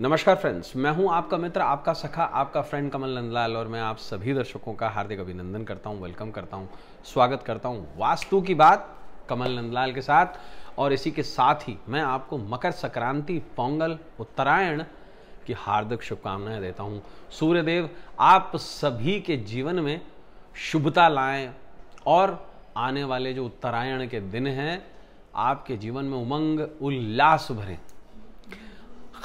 नमस्कार फ्रेंड्स मैं हूं आपका मित्र आपका सखा आपका फ्रेंड कमल नंदलाल और मैं आप सभी दर्शकों का हार्दिक अभिनंदन करता हूं वेलकम करता हूं स्वागत करता हूं वास्तु की बात कमल नंदलाल के साथ और इसी के साथ ही मैं आपको मकर संक्रांति पोंगल उत्तरायण की हार्दिक शुभकामनाएं देता हूँ सूर्यदेव आप सभी के जीवन में शुभता लाएँ और आने वाले जो उत्तरायण के दिन हैं आपके जीवन में उमंग उल्लास भरें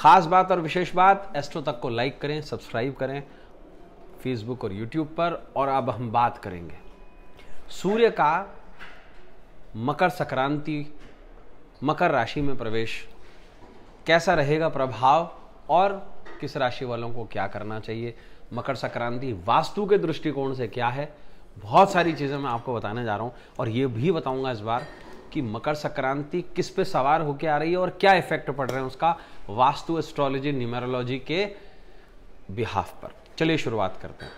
खास बात और विशेष बात एस्ट्रो तक को लाइक करें सब्सक्राइब करें फेसबुक और यूट्यूब पर और अब हम बात करेंगे सूर्य का मकर संक्रांति मकर राशि में प्रवेश कैसा रहेगा प्रभाव और किस राशि वालों को क्या करना चाहिए मकर संक्रांति वास्तु के दृष्टिकोण से क्या है बहुत सारी चीज़ें मैं आपको बताने जा रहा हूं और ये भी बताऊंगा इस बार कि मकर संक्रांति किस पे सवार होकर आ रही है और क्या इफेक्ट पड़ रहे हैं उसका वास्तु एस्ट्रोलॉजी न्यूमरोलॉजी के बिहाफ पर चलिए शुरुआत करते हैं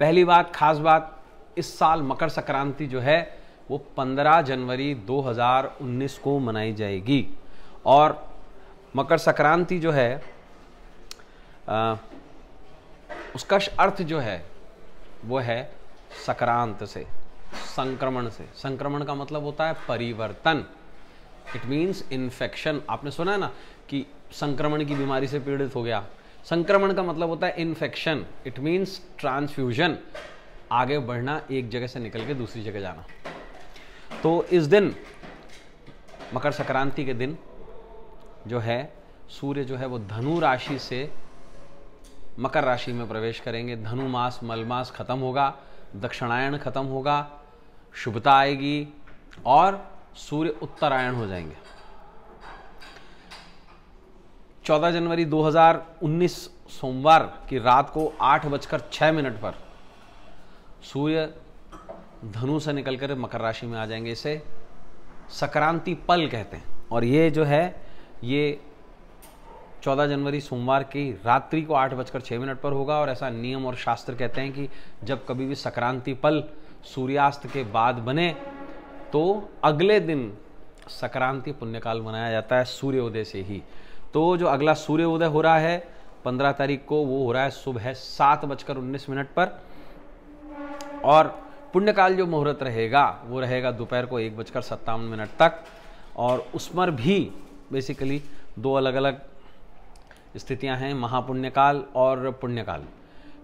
पहली बात खास बात इस साल मकर संक्रांति जो है वो 15 जनवरी 2019 को मनाई जाएगी और मकर संक्रांति जो है आ, उसका अर्थ जो है वो है सक्रांत से संक्रमण से संक्रमण का मतलब होता है परिवर्तन इट मीन्स इन्फेक्शन आपने सुना है ना कि संक्रमण की बीमारी से पीड़ित हो गया संक्रमण का मतलब होता है इन्फेक्शन इट मीन्स ट्रांसफ्यूजन आगे बढ़ना एक जगह से निकल के दूसरी जगह जाना तो इस दिन मकर संक्रांति के दिन जो है सूर्य जो है वो धनु राशि से मकर राशि में प्रवेश करेंगे धनु मास मल मास खत्म होगा दक्षिणायन खत्म होगा शुभता आएगी और सूर्य उत्तरायण हो जाएंगे 14 जनवरी 2019 सोमवार की रात को आठ बजकर छह मिनट पर सूर्य धनु से निकलकर मकर राशि में आ जाएंगे इसे सक्रांति पल कहते हैं और ये जो है ये 14 जनवरी सोमवार की रात्रि को आठ बजकर छः मिनट पर होगा और ऐसा नियम और शास्त्र कहते हैं कि जब कभी भी सक्रांति पल सूर्यास्त के बाद बने तो अगले दिन संक्रांति पुण्यकाल मनाया जाता है सूर्योदय से ही तो जो अगला सूर्योदय हो रहा है पंद्रह तारीख को वो हो रहा है सुबह सात बजकर उन्नीस मिनट पर और पुण्यकाल जो मुहूर्त रहेगा वो रहेगा दोपहर को एक बजकर सत्तावन मिनट तक और उसमें भी बेसिकली दो अलग अलग स्थितियां हैं महापुण्यकाल और पुण्यकाल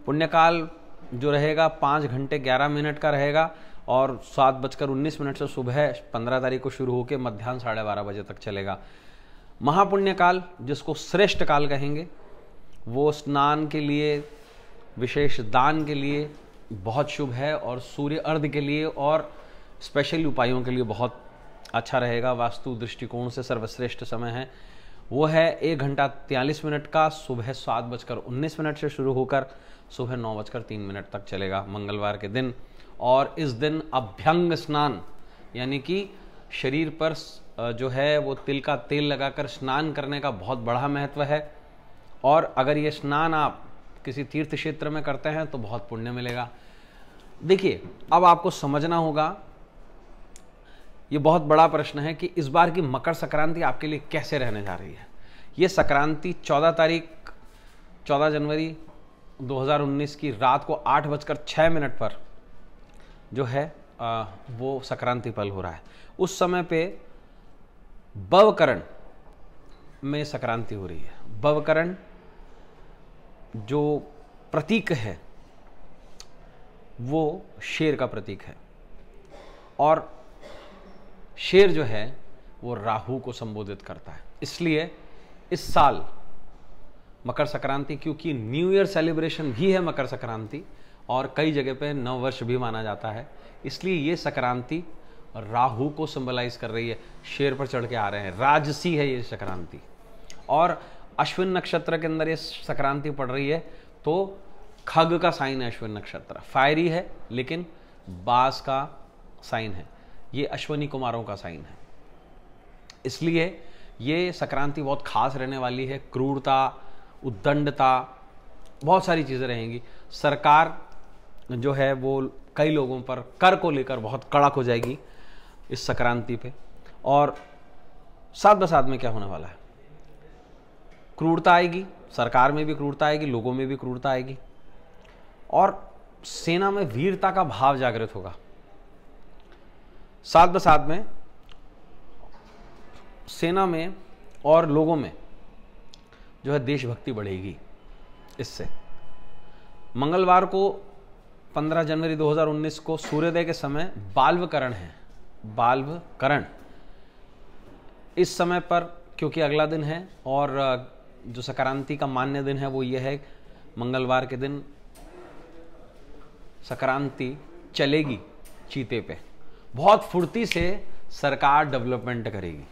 पुण्यकाल जो रहेगा पाँच घंटे ग्यारह मिनट का रहेगा और सात बजकर उन्नीस मिनट से सुबह पंद्रह तारीख को शुरू होकर मध्यान्ह साढ़े बारह बजे तक चलेगा महापुण्य काल जिसको श्रेष्ठ काल कहेंगे वो स्नान के लिए विशेष दान के लिए बहुत शुभ है और सूर्य अर्ध के लिए और स्पेशल उपायों के लिए बहुत अच्छा रहेगा वास्तु दृष्टिकोण से सर्वश्रेष्ठ समय है वो है एक घंटा 43 मिनट का सुबह सात बजकर उन्नीस मिनट से शुरू होकर सुबह नौ बजकर तीन मिनट तक चलेगा मंगलवार के दिन और इस दिन अभ्यंग स्नान यानी कि शरीर पर जो है वो तिल का तेल लगाकर स्नान करने का बहुत बड़ा महत्व है और अगर ये स्नान आप किसी तीर्थ क्षेत्र में करते हैं तो बहुत पुण्य मिलेगा देखिए अब आपको समझना होगा ये बहुत बड़ा प्रश्न है कि इस बार की मकर संक्रांति आपके लिए कैसे रहने जा रही है ये संक्रांति 14 तारीख 14 जनवरी 2019 की रात को आठ बजकर छः मिनट पर जो है आ, वो संक्रांति पल हो रहा है उस समय पे बवकरण में संक्रांति हो रही है बवकरण जो प्रतीक है वो शेर का प्रतीक है और शेर जो है वो राहु को संबोधित करता है इसलिए इस साल मकर संक्रांति क्योंकि न्यू ईयर सेलिब्रेशन भी है मकर संक्रांति और कई जगह पे नववर्ष भी माना जाता है इसलिए ये संक्रांति राहु को सिंबलाइज कर रही है शेर पर चढ़ के आ रहे हैं राजसी है ये संक्रांति और अश्विन नक्षत्र के अंदर ये संक्रांति पड़ रही है तो खग का साइन है अश्विन नक्षत्र फायरी है लेकिन बास का साइन है ये अश्वनी कुमारों का साइन है इसलिए ये संक्रांति बहुत खास रहने वाली है क्रूरता उद्दंडता बहुत सारी चीज़ें रहेंगी सरकार जो है वो कई लोगों पर कर को लेकर बहुत कड़क हो जाएगी इस संक्रांति पे और साथ ब साथ में क्या होने वाला है क्रूरता आएगी सरकार में भी क्रूरता आएगी लोगों में भी क्रूरता आएगी और सेना में वीरता का भाव जागृत होगा साथ ब साथ में सेना में और लोगों में जो है देशभक्ति बढ़ेगी इससे मंगलवार को 15 जनवरी 2019 को सूर्योदय के समय बाल्वकरण है बाल्वकरण इस समय पर क्योंकि अगला दिन है और जो सक्रांति का मान्य दिन है वो ये है मंगलवार के दिन सक्रांति चलेगी चीते पे बहुत फुर्ती से सरकार डेवलपमेंट करेगी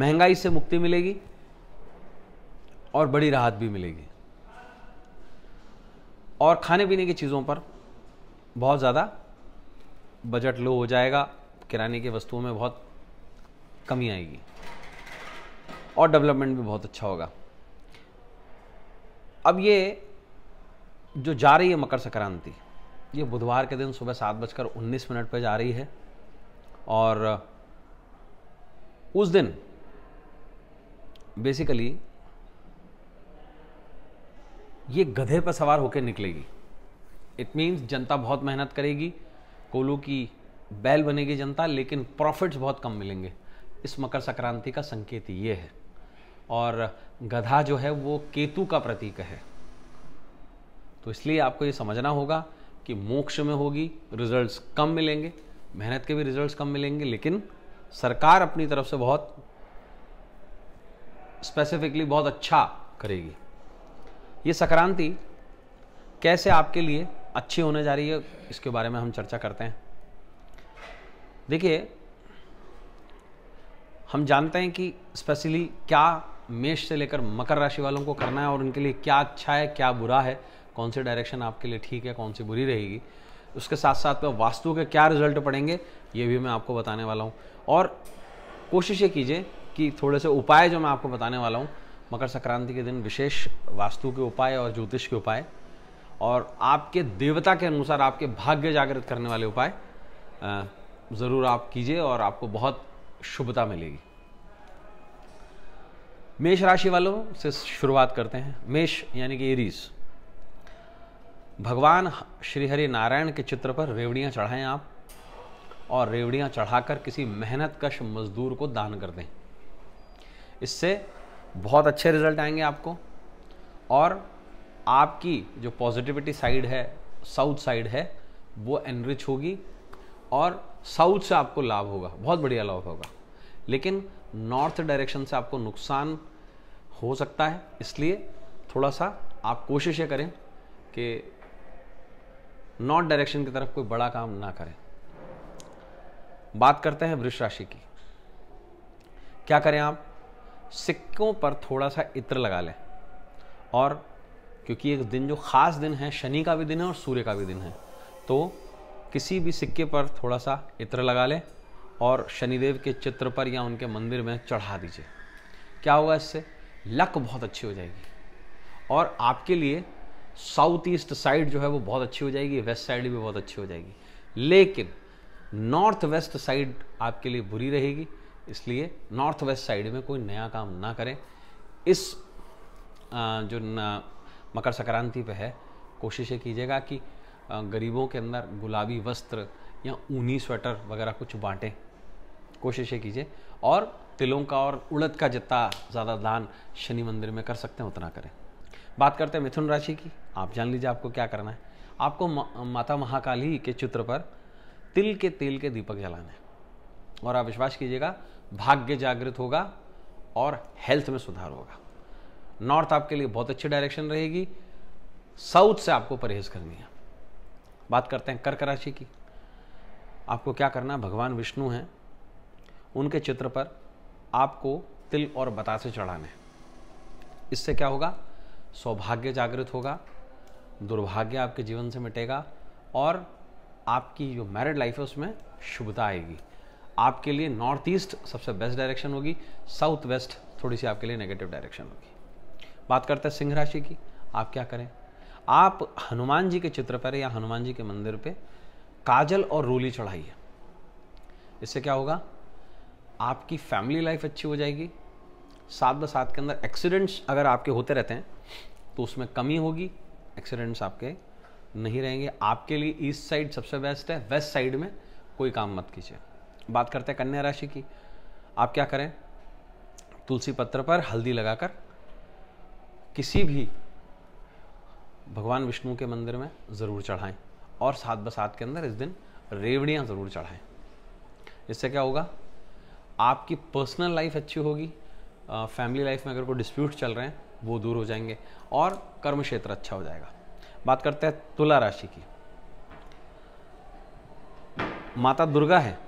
महंगाई से मुक्ति मिलेगी और बड़ी राहत भी मिलेगी और खाने पीने की चीज़ों पर बहुत ज़्यादा बजट लो हो जाएगा किराने की वस्तुओं में बहुत कमी आएगी और डेवलपमेंट भी बहुत अच्छा होगा अब ये जो जा रही है मकर संक्रांति ये बुधवार के दिन सुबह सात बजकर उन्नीस मिनट पर जा रही है और उस दिन बेसिकली ये गधे पर सवार होकर निकलेगी इट मीन्स जनता बहुत मेहनत करेगी कोलू की बैल बनेगी जनता लेकिन प्रॉफिट्स बहुत कम मिलेंगे इस मकर संक्रांति का संकेत ये है और गधा जो है वो केतु का प्रतीक है तो इसलिए आपको ये समझना होगा कि मोक्ष में होगी रिजल्ट्स कम मिलेंगे मेहनत के भी रिजल्ट्स कम मिलेंगे लेकिन सरकार अपनी तरफ से बहुत स्पेसिफिकली बहुत अच्छा करेगी ये संक्रांति कैसे आपके लिए अच्छी होने जा रही है इसके बारे में हम चर्चा करते हैं देखिए हम जानते हैं कि स्पेशली क्या मेष से लेकर मकर राशि वालों को करना है और उनके लिए क्या अच्छा है क्या बुरा है कौन सी डायरेक्शन आपके लिए ठीक है कौन सी बुरी रहेगी उसके साथ साथ में वास्तु के क्या रिजल्ट पड़ेंगे ये भी मैं आपको बताने वाला हूँ और कोशिश ये कीजिए कि थोड़े से उपाय जो मैं आपको बताने वाला हूँ मकर संक्रांति के दिन विशेष वास्तु के उपाय और ज्योतिष के उपाय और आपके देवता के अनुसार आपके भाग्य जागृत करने वाले उपाय ज़रूर आप कीजिए और आपको बहुत शुभता मिलेगी मेष राशि वालों से शुरुआत करते हैं मेष यानी कि एरीज भगवान श्रीहरि नारायण के चित्र पर रेवड़ियां चढ़ाएं आप और रेवड़ियां चढ़ाकर किसी मेहनत कश मजदूर को दान कर दें इससे बहुत अच्छे रिजल्ट आएंगे आपको और आपकी जो पॉजिटिविटी साइड है साउथ साइड है वो एनरिच होगी और साउथ से आपको लाभ होगा बहुत बढ़िया लाभ होगा लेकिन नॉर्थ डायरेक्शन से आपको नुकसान हो सकता है इसलिए थोड़ा सा आप कोशिश ये करें कि नॉर्थ डायरेक्शन की तरफ कोई बड़ा काम ना करें बात करते हैं वृक्ष राशि की क्या करें आप सिक्कों पर थोड़ा सा इत्र लगा लें और क्योंकि एक दिन जो ख़ास दिन है शनि का भी दिन है और सूर्य का भी दिन है तो किसी भी सिक्के पर थोड़ा सा इत्र लगा लें और शनिदेव के चित्र पर या उनके मंदिर में चढ़ा दीजिए क्या होगा इससे लक बहुत अच्छी हो जाएगी और आपके लिए साउथ ईस्ट साइड जो है वो बहुत अच्छी हो जाएगी वेस्ट साइड भी बहुत अच्छी हो जाएगी लेकिन नॉर्थ वेस्ट साइड आपके लिए बुरी रहेगी इसलिए नॉर्थ वेस्ट साइड में कोई नया काम ना करें इस जो मकर संक्रांति पे है कोशिशें कीजिएगा कि गरीबों के अंदर गुलाबी वस्त्र या ऊनी स्वेटर वगैरह कुछ बांटें कोशिशें कीजिए और तिलों का और उड़द का जितना ज़्यादा दान शनि मंदिर में कर सकते हैं उतना करें बात करते हैं मिथुन राशि की आप जान लीजिए आपको क्या करना है आपको माता महाकाली के चित्र पर तिल के तेल के दीपक जलाना है और आप विश्वास कीजिएगा भाग्य जागृत होगा और हेल्थ में सुधार होगा नॉर्थ आपके लिए बहुत अच्छी डायरेक्शन रहेगी साउथ से आपको परहेज करनी है बात करते हैं कर्क राशि की आपको क्या करना भगवान विष्णु हैं उनके चित्र पर आपको तिल और बतासे चढ़ाने हैं इससे क्या होगा सौभाग्य जागृत होगा दुर्भाग्य आपके जीवन से मिटेगा और आपकी जो मैरिड लाइफ है उसमें शुभता आएगी आपके लिए नॉर्थ ईस्ट सबसे बेस्ट डायरेक्शन होगी साउथ वेस्ट थोड़ी सी आपके लिए नेगेटिव डायरेक्शन होगी बात करते हैं सिंह राशि की आप क्या करें आप हनुमान जी के चित्र पर या हनुमान जी के मंदिर पे काजल और रोली चढ़ाइए इससे क्या होगा आपकी फैमिली लाइफ अच्छी हो जाएगी साथ ब साथ के अंदर एक्सीडेंट्स अगर आपके होते रहते हैं तो उसमें कमी होगी एक्सीडेंट्स आपके नहीं रहेंगे आपके लिए ईस्ट साइड सबसे बेस्ट है वेस्ट साइड में कोई काम मत कीजिए बात करते हैं कन्या राशि की आप क्या करें तुलसी पत्र पर हल्दी लगाकर किसी भी भगवान विष्णु के मंदिर में ज़रूर चढ़ाएं और सात बसात के अंदर इस दिन रेवड़ियाँ ज़रूर चढ़ाएं इससे क्या होगा आपकी पर्सनल लाइफ अच्छी होगी फैमिली लाइफ में अगर कोई डिस्प्यूट चल रहे हैं वो दूर हो जाएंगे और कर्म क्षेत्र अच्छा हो जाएगा बात करते हैं तुला राशि की माता दुर्गा है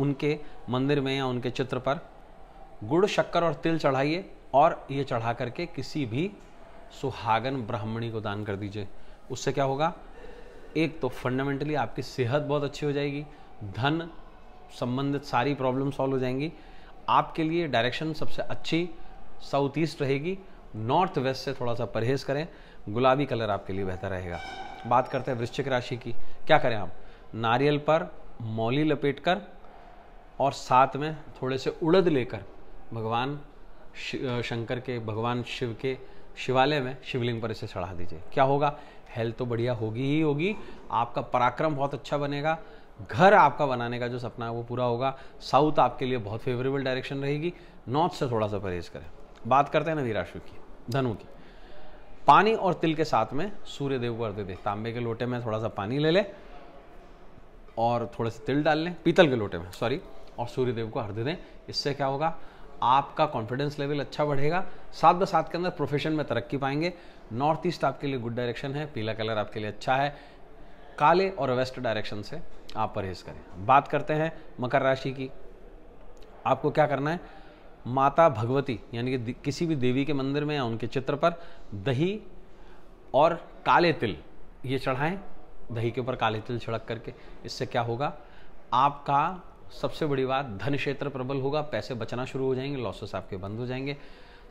उनके मंदिर में या उनके चित्र पर गुड़ शक्कर और तिल चढ़ाइए और ये चढ़ा करके किसी भी सुहागन ब्राह्मणी को दान कर दीजिए उससे क्या होगा एक तो फंडामेंटली आपकी सेहत बहुत अच्छी हो जाएगी धन संबंधित सारी प्रॉब्लम सॉल्व हो जाएंगी आपके लिए डायरेक्शन सबसे अच्छी साउथ ईस्ट रहेगी नॉर्थ वेस्ट से थोड़ा सा परहेज करें गुलाबी कलर आपके लिए बेहतर रहेगा बात करते हैं वृश्चिक राशि की क्या करें आप नारियल पर मौली लपेट कर और साथ में थोड़े से उड़द लेकर भगवान शंकर के भगवान शिव के शिवालय में शिवलिंग पर इसे चढ़ा दीजिए क्या होगा हेल्थ तो बढ़िया होगी ही होगी आपका पराक्रम बहुत अच्छा बनेगा घर आपका बनाने का जो सपना है वो पूरा होगा साउथ आपके लिए बहुत फेवरेबल डायरेक्शन रहेगी नॉर्थ से थोड़ा सा परहेज करें बात करते हैं नदी राशि की धनु की पानी और तिल के साथ में सूर्य देव को अर्घ्य दे, दे तांबे के लोटे में थोड़ा सा पानी ले लें और थोड़े से तिल डाल लें पीतल के लोटे में सॉरी और सूर्यदेव को अर्घ्य दें इससे क्या होगा आपका कॉन्फिडेंस लेवल अच्छा बढ़ेगा सात ब सात के अंदर प्रोफेशन में तरक्की पाएंगे नॉर्थ ईस्ट आपके लिए गुड डायरेक्शन है पीला कलर आपके लिए अच्छा है काले और वेस्ट डायरेक्शन से आप परहेज करें बात करते हैं मकर राशि की आपको क्या करना है माता भगवती यानी कि किसी भी देवी के मंदिर में या उनके चित्र पर दही और काले तिल ये चढ़ाएं दही के ऊपर काले तिल छिड़क करके इससे क्या होगा आपका सबसे बड़ी बात धन क्षेत्र प्रबल होगा पैसे बचना शुरू हो जाएंगे लॉसेस आपके बंद हो जाएंगे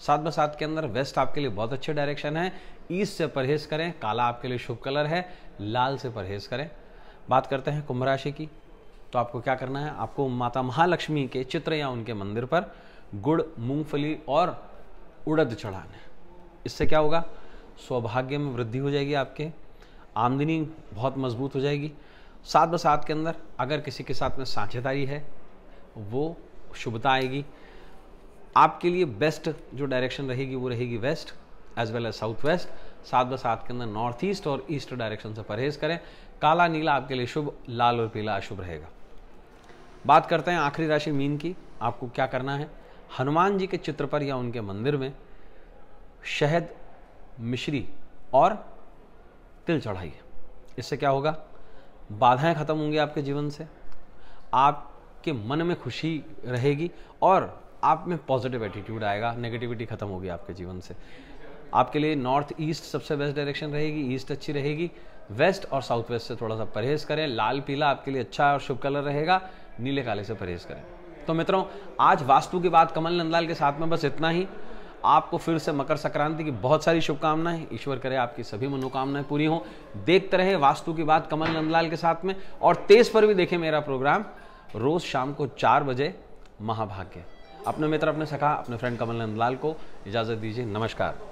सात में सात के अंदर वेस्ट आपके लिए बहुत अच्छे डायरेक्शन है ईस्ट से परहेज करें काला आपके लिए शुभ कलर है लाल से परहेज करें बात करते हैं कुंभ राशि की तो आपको क्या करना है आपको माता महालक्ष्मी के चित्र या उनके मंदिर पर गुड़ मूंगफली और उड़द चढ़ाने इससे क्या होगा सौभाग्य में वृद्धि हो जाएगी आपके आमदनी बहुत मजबूत हो जाएगी साथ ब साथ के अंदर अगर किसी के साथ में साझेदारी है वो शुभता आएगी आपके लिए बेस्ट जो डायरेक्शन रहेगी वो रहेगी west as well as south west साथ ब साथ के अंदर नॉर्थ ईस्ट और ईस्ट डायरेक्शन से परहेज करें काला नीला आपके लिए शुभ लाल और पीला अशुभ रहेगा बात करते हैं आखिरी राशि मीन की आपको क्या करना है हनुमान जी के चित्र पर या उनके मंदिर में शहद मिश्री और तिल चढ़ाइए इससे क्या होगा बाधाएं ख़त्म होंगी आपके जीवन से आपके मन में खुशी रहेगी और आप में पॉजिटिव एटीट्यूड आएगा नेगेटिविटी ख़त्म होगी आपके जीवन से आपके लिए नॉर्थ ईस्ट सबसे बेस्ट डायरेक्शन रहेगी ईस्ट अच्छी रहेगी वेस्ट और साउथ वेस्ट से थोड़ा सा परहेज करें लाल पीला आपके लिए अच्छा और शुभ कलर रहेगा नीले काले से परहेज करें तो मित्रों आज वास्तु की बात कमल नंदलाल के साथ में बस इतना ही आपको फिर से मकर संक्रांति की बहुत सारी शुभकामनाएं ईश्वर करे आपकी सभी मनोकामनाएं पूरी हों देखते रहे वास्तु की बात कमल नंदलाल के साथ में और तेज पर भी देखें मेरा प्रोग्राम रोज शाम को चार बजे महाभाग्य अपने मित्र अपने सखा अपने फ्रेंड कमल नंदलाल को इजाज़त दीजिए नमस्कार